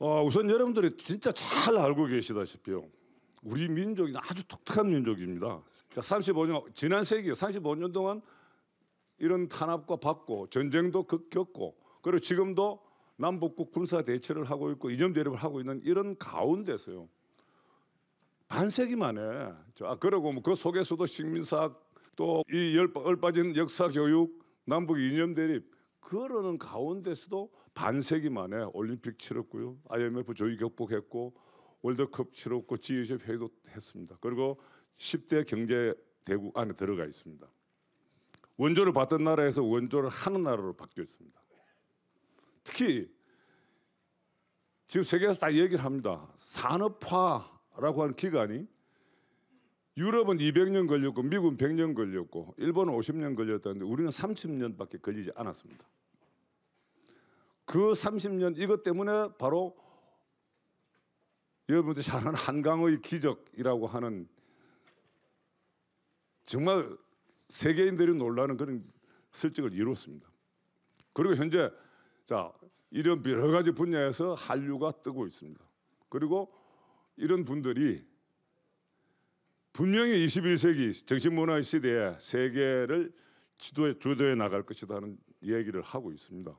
어, 우선 여러분들이 진짜 잘 알고 계시다시피요. 우리 민족이 아주 독특한 민족입니다. 자, 35년 지난 세기 35년 동안 이런 탄압과 받고 전쟁도 겪고 그리고 지금도 남북국 군사 대치를 하고 있고 이념 대립을 하고 있는 이런 가운데서요. 반세기 만에 아, 그러고 뭐 그 속에서도 식민사학 또이 얼빠진 역사 교육 남북 이념 대립 그러는 가운데서도 반세기 만에 올림픽 치렀고요. IMF 조기 극복했고 월드컵 치렀고 G20 회의도 했습니다. 그리고 10대 경제 대국 안에 들어가 있습니다. 원조를 받던 나라에서 원조를 하는 나라로 바뀌어 습니다 특히 지금 세계에서 다 얘기를 합니다. 산업화라고 하는 기간이 유럽은 200년 걸렸고 미국은 100년 걸렸고 일본은 50년 걸렸다는데 우리는 30년밖에 걸리지 않았습니다. 그 30년 이것 때문에 바로 여러분들이 잘 아는 한강의 기적이라고 하는 정말 세계인들이 놀라는 그런 설득을 이뤘습니다. 그리고 현재 자 이런 여러 가지 분야에서 한류가 뜨고 있습니다. 그리고 이런 분들이 분명히 21세기 정신문화의 시대에 세계를 지도해 주도해 나갈 것이라는 이기를 하고 있습니다.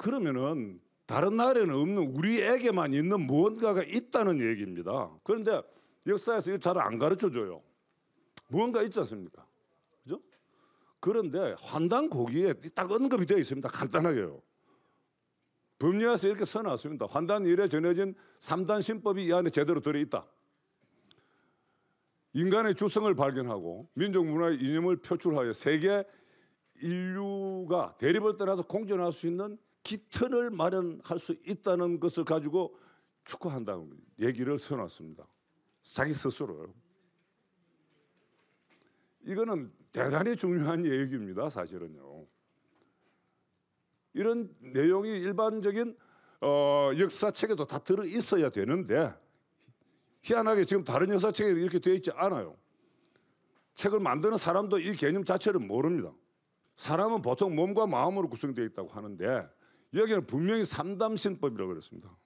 그러면은 다른 나라에는 없는 우리에게만 있는 무언가가 있다는 얘기입니다. 그런데 역사에서 잘안 가르쳐 줘요. 무언가 있지 않습니까? 그죠? 그런데 환단 고기에 딱 언급이 되어 있습니다. 간단하게요. 법리에서 이렇게 써놨습니다. 환단 일에 전해진 3단 신법이 이 안에 제대로 들어있다. 인간의 주성을 발견하고 민족 문화의 이념을 표출하여 세계 인류가 대립을 떠나서 공존할 수 있는 기틀을 마련할 수 있다는 것을 가지고 축구한다는 얘기를 써놨습니다. 자기 스스로. 이거는 대단히 중요한 얘기입니다. 사실은요. 이런 내용이 일반적인 어, 역사책에도 다 들어 있어야 되는데 희한하게 지금 다른 역사책에 이렇게 되어 있지 않아요. 책을 만드는 사람도 이 개념 자체를 모릅니다. 사람은 보통 몸과 마음으로 구성되어 있다고 하는데 여기는 분명히 삼담신법이라고 그랬습니다.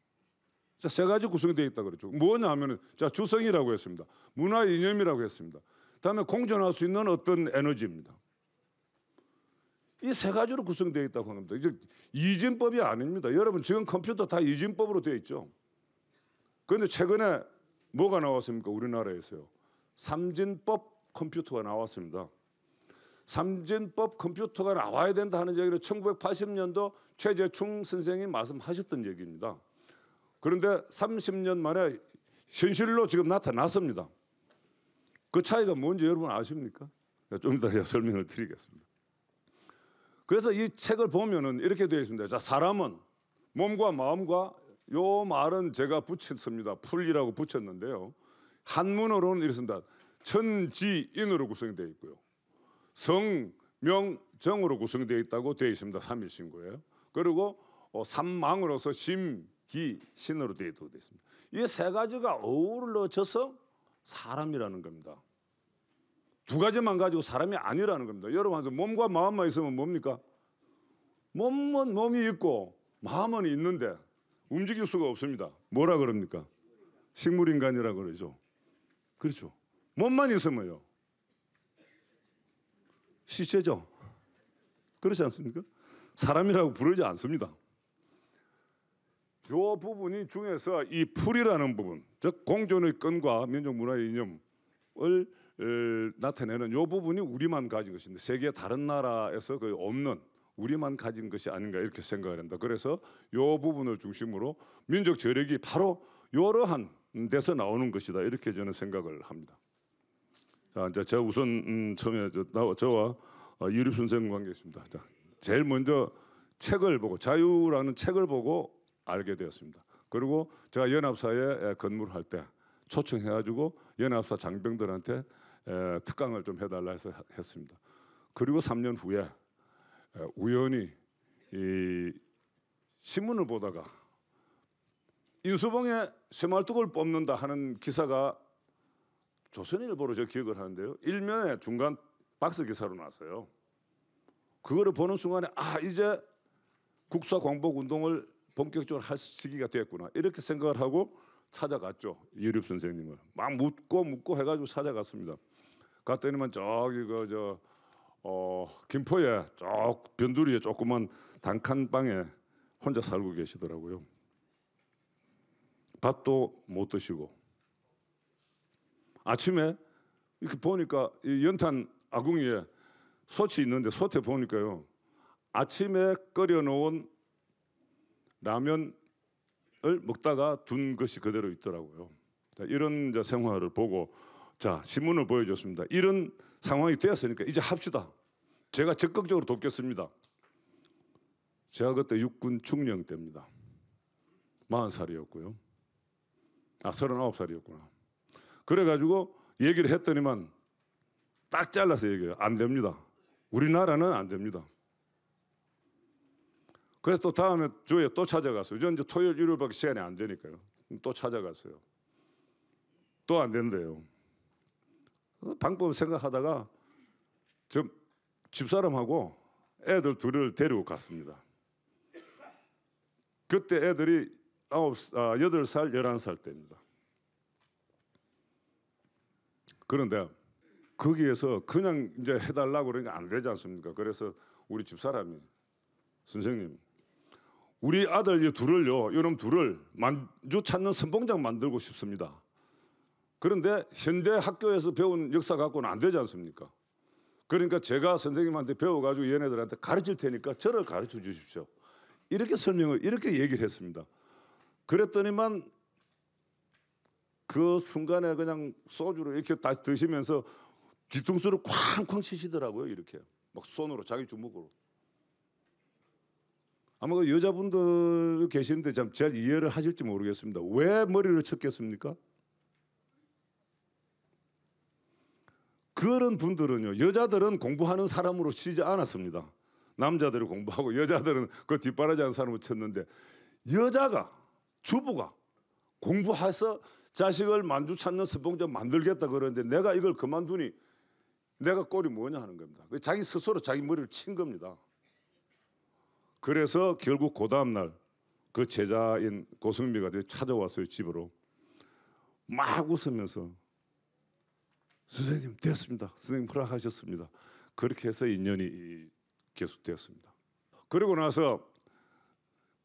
자, 세 가지 구성 되어 있다 그랬죠. 뭐냐 하면은 자, 주성이라고 했습니다. 문화 이념이라고 했습니다. 다음에 공존할 수 있는 어떤 에너지입니다. 이 세 가지로 구성되어 있다고 합니다. 이제 이진법이 아닙니다. 여러분 지금 컴퓨터 다 이진법으로 되어 있죠. 그런데 최근에 뭐가 나왔습니까? 우리나라에서요. 삼진법 컴퓨터가 나왔습니다. 삼진법 컴퓨터가 나와야 된다 하는 얘기를 1980년도 최재충 선생이 말씀하셨던 얘기입니다. 그런데 30년 만에 현실로 지금 나타났습니다. 그 차이가 뭔지 여러분 아십니까? 좀 이따 설명을 드리겠습니다. 그래서 이 책을 보면은 이렇게 되어 있습니다. 자, 사람은 몸과 마음과 요 말은 제가 붙였습니다. 풀이라고 붙였는데요. 한문으로는 이렇습니다. 천지인으로 구성되어 있고요. 성명정으로 구성되어 있다고 되어 있습니다. 삼일신고예요. 그리고 어, 삼망으로서 심기신으로 되어 있다고 되어 있습니다. 이 세 가지가 어우러져서 사람이라는 겁니다. 두 가지만 가지고 사람이 아니라는 겁니다. 여러분 몸과 마음만 있으면 뭡니까? 몸은 몸이 있고 마음은 있는데 움직일 수가 없습니다. 뭐라 그럽니까? 식물인간이라 그러죠. 그렇죠. 몸만 있으면요. 시체죠. 그렇지 않습니까? 사람이라고 부르지 않습니다. 요 부분이 중에서 이 풀이라는 부분, 즉 공존의 끈과 민족 문화의 이념을 나타내는 요 부분이 우리만 가진 것인데 세계 다른 나라에서 거의 없는 우리만 가진 것이 아닌가 이렇게 생각을 한다. 그래서 요 부분을 중심으로 민족 저력이 바로 이러한 데서 나오는 것이다. 이렇게 저는 생각을 합니다. 자, 이제 저 우선 음, 처음에 저, 나, 저와 어, 유립 선생 님 관계있습니다 자, 제일 먼저 책을 보고 자유라는 책을 보고 알게 되었습니다. 그리고 제가 연합사에 근무를 할때 초청해가지고 연합사 장병들한테 에, 특강을 좀 해달라 해서 했습니다. 그리고 3년 후에 에, 우연히 이 신문을 보다가 유수봉의 새말뚝을 뽑는다 하는 기사가 조선일보로 제가 기억을 하는데요. 일면에 중간 박스 기사로 났어요. 그거를 보는 순간에 아 이제 국사 광복 운동을 본격적으로 할 시기가 됐구나 이렇게 생각을 하고 찾아갔죠 유립 선생님을 막 묻고 묻고 해가지고 찾아갔습니다. 갔더니만 저기 그저 어, 김포에 쪽 변두리에 조그만 단칸 방에 혼자 살고 계시더라고요. 밥도 못 드시고 아침에 이렇게 보니까 이 연탄 아궁이에 솥이 있는데 솥에 보니까요. 아침에 끓여놓은 라면을 먹다가 둔 것이 그대로 있더라고요. 자, 이런 이제 생활을 보고 자 신문을 보여줬습니다. 이런 상황이 되었으니까 이제 합시다. 제가 적극적으로 돕겠습니다. 제가 그때 육군 중령 때입니다. 40살이었고요. 아, 39살이었구나. 그래가지고 얘기를 했더니만 딱 잘라서 얘기해요. 안 됩니다. 우리나라는 안 됩니다. 그래서 또 다음에 주에 또 찾아갔어요. 저 이제 토요일, 일요일밖에 시간이 안 되니까요. 또 찾아갔어요. 또 안 된대요. 어, 방법 생각하다가 저 집사람하고 애들 둘을 데리고 갔습니다. 그때 애들이 9, 아, 8살, 11살 때입니다. 그런데 거기에서 그냥 이제 해달라고 그러니까 안 되지 않습니까? 그래서 우리 집사람이 선생님 우리 아들 이 둘을요 요놈 둘을 만주 찾는 선봉장 만들고 싶습니다. 그런데 현대 학교에서 배운 역사 갖고는 안 되지 않습니까? 그러니까 제가 선생님한테 배워가지고 얘네들한테 가르칠 테니까 저를 가르쳐 주십시오. 이렇게 설명을 이렇게 얘기를 했습니다. 그랬더니만 그 순간에 그냥 소주를 이렇게 다시 드시면서 뒤통수를 쾅쾅 치시더라고요. 이렇게 막 손으로 자기 주먹으로. 아마 그 여자분들 계시는데 참잘 이해를 하실지 모르겠습니다. 왜 머리를 쳤겠습니까? 그런 분들은요, 여자들은 공부하는 사람으로 치지 않았습니다. 남자들이 공부하고 여자들은 그 뒷바라지 하는 사람을 쳤는데 여자가, 주부가 공부해서 자식을 만주 찾는 스봉자 만들겠다 그러는데 내가 이걸 그만두니 내가 꼴이 뭐냐 하는 겁니다. 그 자기 스스로 자기 머리를 친 겁니다. 그래서 결국 그 다음날 그 제자인 고승미가 찾아왔어요 집으로 막 웃으면서 선생님 됐습니다. 선생님 허락하셨습니다. 그렇게 해서 인연이 계속되었습니다. 그리고 나서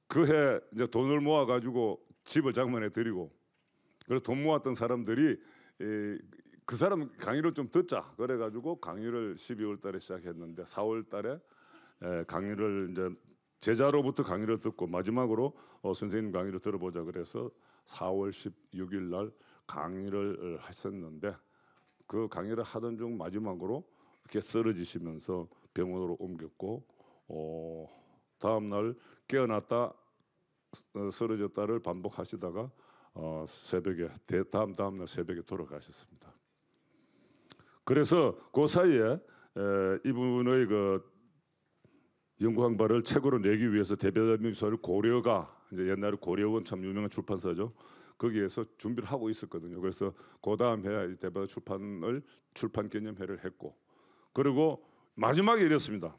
그해 이제 돈을 모아 가지고 집을 장만해 드리고 그래서 돈 모았던 사람들이 에, 그 사람 강의를 좀 듣자 그래가지고 강의를 12월달에 시작했는데 4월달에 에, 강의를 이제 제자로부터 강의를 듣고 마지막으로 어, 선생님 강의를 들어보자 그래서 4월 16일 날 강의를 했었는데 그 강의를 하던 중 마지막으로 이렇게 쓰러지시면서 병원으로 옮겼고 어, 다음 날 깨어났다 어, 쓰러졌다를 반복하시다가 어, 새벽에 다음 다음 날 새벽에 돌아가셨습니다. 그래서 그 사이에 에, 이분의 그 영구항발을 책으로 내기 위해서 대변인서를 고려가 이제 옛날에 고려원 참 유명한 출판사죠. 거기에서 준비를 하고 있었거든요. 그래서 그 다음 해에 대변 출판을 출판 기념회를 했고 그리고 마지막에 이랬습니다.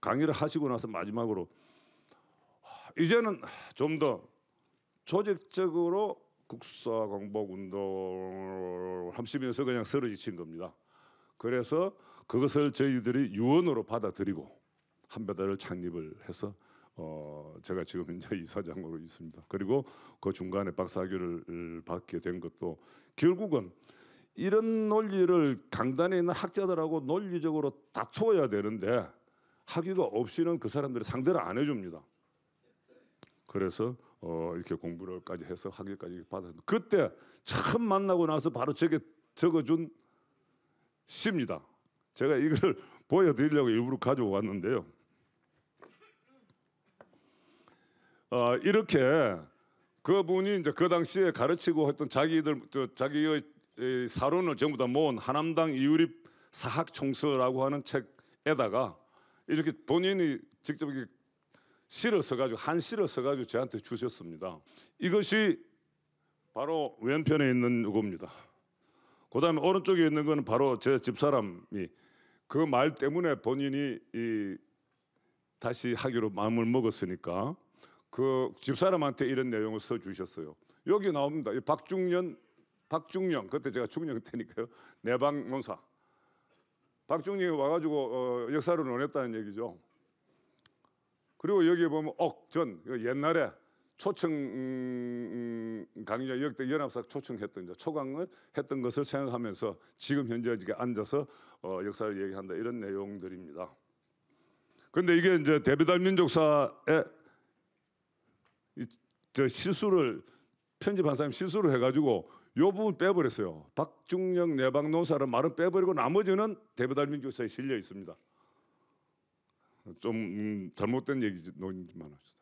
강의를 하시고 나서 마지막으로 이제는 좀 더 조직적으로 국사 광복 운동을 함시면서 그냥 쓰러지친 겁니다. 그래서 그것을 저희들이 유언으로 받아들이고 한배달을 창립을 해서 어 제가 지금 현재 이사장으로 있습니다. 그리고 그 중간에 박사학위를 받게 된 것도 결국은 이런 논리를 강단에 있는 학자들하고 논리적으로 다투어야 되는데 학위가 없이는 그 사람들이 상대를 안 해줍니다. 그래서 어, 이렇게 공부를까지 해서 학위까지 받았는데 그때 처음 만나고 나서 바로 저게 적어준 시입니다. 제가 이걸 보여드리려고 일부러 가져왔는데요. 어, 이렇게 그분이 이제 그 당시에 가르치고 했던 자기들 저, 자기의 사론을 전부 다 모은 하남당 이유립 사학총서라고 하는 책에다가 이렇게 본인이 직접 이렇게 시를 써가지고 한 시를 써가지고 저한테 주셨습니다. 이것이 바로 왼편에 있는 이겁니다. 그 다음에 오른쪽에 있는 건 바로 제 집사람이 그 말 때문에 본인이 이 다시 하기로 마음을 먹었으니까 그 집사람한테 이런 내용을 써 주셨어요. 여기 나옵니다. 박중년, 박중영 그때 제가 중령 때니까요. 내방 논사. 박중영이 와가지고 어, 역사를 논했다는 얘기죠. 그리고 여기 보면 억전 그 옛날에 초청 음, 강의자 역대 연합사 초청했던 초강을 했던 것을 생각하면서 지금 현재 이 앉아서 어, 역사를 얘기한다 이런 내용들입니다. 근데 이게 이제 대배달 민족사의 저 실수를 편집한 사람이 실수를 해가지고 요 부분 빼버렸어요. 박중영 내방노사를 말은 빼버리고 나머지는 대배달 민족사에 실려 있습니다. 좀 음, 잘못된 얘기 지 논의만 합시다.